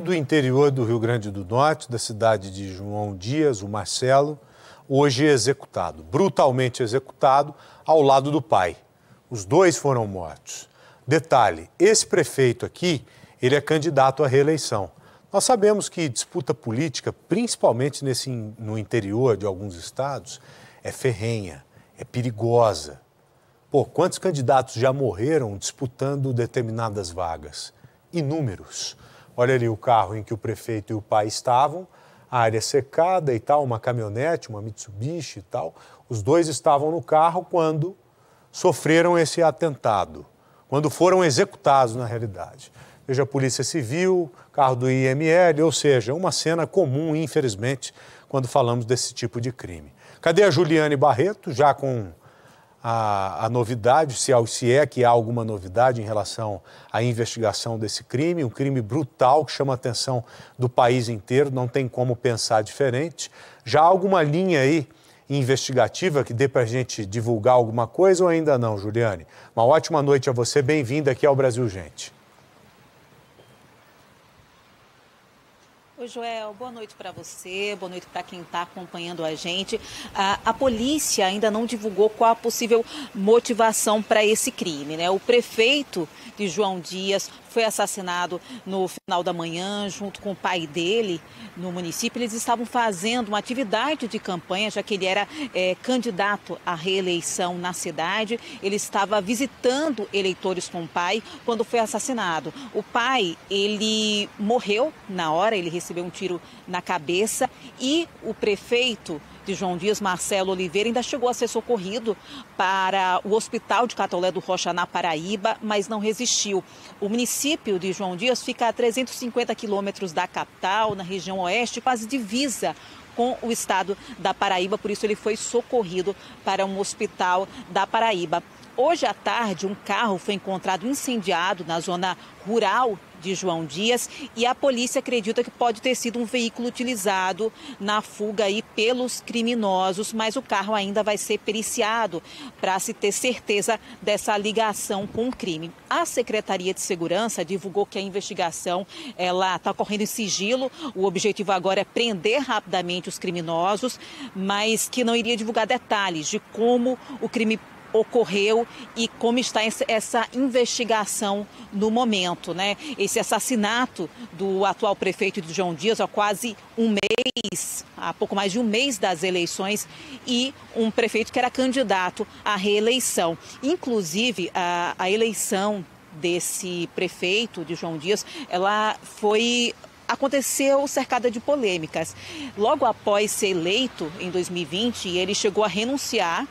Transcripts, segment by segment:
do interior do Rio Grande do Norte, da cidade de João Dias, o Marcelo, hoje executado, brutalmente executado, ao lado do pai. Os dois foram mortos. Detalhe: esse prefeito aqui, ele é candidato à reeleição. Nós sabemos que disputa política, principalmente nesse, no interior de alguns estados, é ferrenha, é perigosa. Pô, quantos candidatos já morreram disputando determinadas vagas? Inúmeros. Olha ali o carro em que o prefeito e o pai estavam, a área secada e tal, uma caminhonete, uma Mitsubishi e tal. Os dois estavam no carro quando sofreram esse atentado, quando foram executados na realidade. Veja, a Polícia Civil, carro do IML, ou seja, uma cena comum, infelizmente, quando falamos desse tipo de crime. Cadê a Juliane Barreto, já com a, a, novidade, se, se é que há alguma novidade em relação à investigação desse crime, um crime brutal que chama a atenção do país inteiro, não tem como pensar diferente. Já há alguma linha aí investigativa que dê para a gente divulgar alguma coisa ou ainda não, Juliane? Uma ótima noite a você, bem-vinda aqui ao Brasil Gente. Oi Joel, boa noite para você, boa noite para quem está acompanhando a gente. A, a, polícia ainda não divulgou qual a possível motivação para esse crime, né? O prefeito de João Dias foi assassinado no final da manhã, junto com o pai dele no município. Eles estavam fazendo uma atividade de campanha, já que ele era é, candidato à reeleição na cidade. Ele estava visitando eleitores com o pai quando foi assassinado. O pai, ele morreu na hora, ele recebeu recebeu um tiro na cabeça e o prefeito de João Dias, Marcelo Oliveira, ainda chegou a ser socorrido para o Hospital de Catolé do Rocha, na Paraíba, mas não resistiu. O município de João Dias fica a 350 quilômetros da capital, na região oeste, quase divisa com o estado da Paraíba, por isso ele foi socorrido para um hospital da Paraíba. Hoje à tarde, um carro foi encontrado incendiado na zona rural de João Dias e a polícia acredita que pode ter sido um veículo utilizado na fuga aí pelos criminosos, mas o carro ainda vai ser periciado para se ter certeza dessa ligação com o crime. A Secretaria de Segurança divulgou que a investigação ela está correndo em sigilo. O objetivo agora é prender rapidamente os criminosos, mas que não iria divulgar detalhes de como o crime ocorreu e como está essa investigação no momento, né? Esse assassinato do atual prefeito de João Dias há quase um mês, há pouco mais de um mês das eleições e um prefeito que era candidato à reeleição. Inclusive a, a eleição desse prefeito de João Dias, ela foi aconteceu cercada de polêmicas. Logo após ser eleito em 2020, ele chegou a renunciar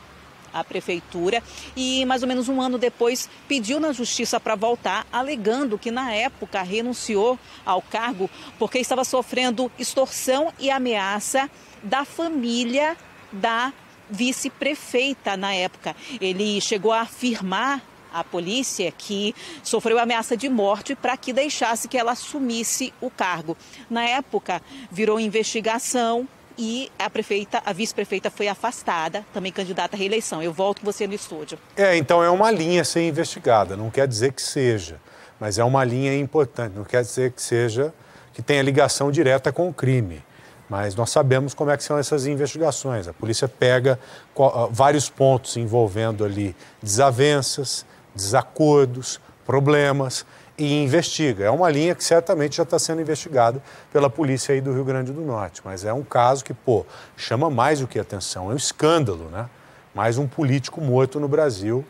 a prefeitura e, mais ou menos um ano depois, pediu na justiça para voltar, alegando que, na época, renunciou ao cargo porque estava sofrendo extorsão e ameaça da família da vice-prefeita na época. Ele chegou a afirmar a polícia que sofreu ameaça de morte para que deixasse que ela assumisse o cargo. Na época, virou investigação, e a prefeita, a vice-prefeita foi afastada, também candidata à reeleição. Eu volto com você no estúdio. É, então é uma linha a ser investigada, não quer dizer que seja, mas é uma linha importante, não quer dizer que seja que tenha ligação direta com o crime. Mas nós sabemos como é que são essas investigações. A polícia pega ah, vários pontos envolvendo ali desavenças, desacordos, problemas e investiga. É uma linha que certamente já está sendo investigada pela polícia aí do Rio Grande do Norte, mas é um caso que, pô, chama mais do que atenção, é um escândalo, né? Mais um político morto no Brasil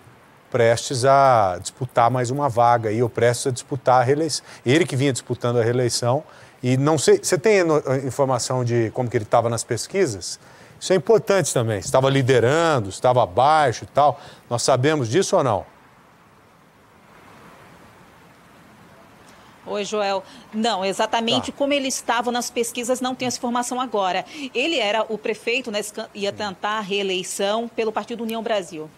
prestes a disputar mais uma vaga aí, ou prestes a disputar a reeleição. Ele que vinha disputando a reeleição e não sei, você tem informação de como que ele estava nas pesquisas? Isso é importante também. Estava liderando, estava abaixo e tal. Nós sabemos disso ou não? Oi, Joel. Não, exatamente tá. como ele estava nas pesquisas, não tenho essa informação agora. Ele era o prefeito, né, ia hum. tentar a reeleição pelo Partido União Brasil.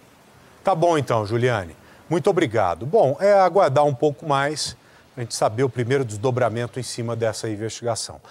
Tá bom então, Juliane. Muito obrigado. Bom, é aguardar um pouco mais a gente saber o primeiro desdobramento em cima dessa investigação.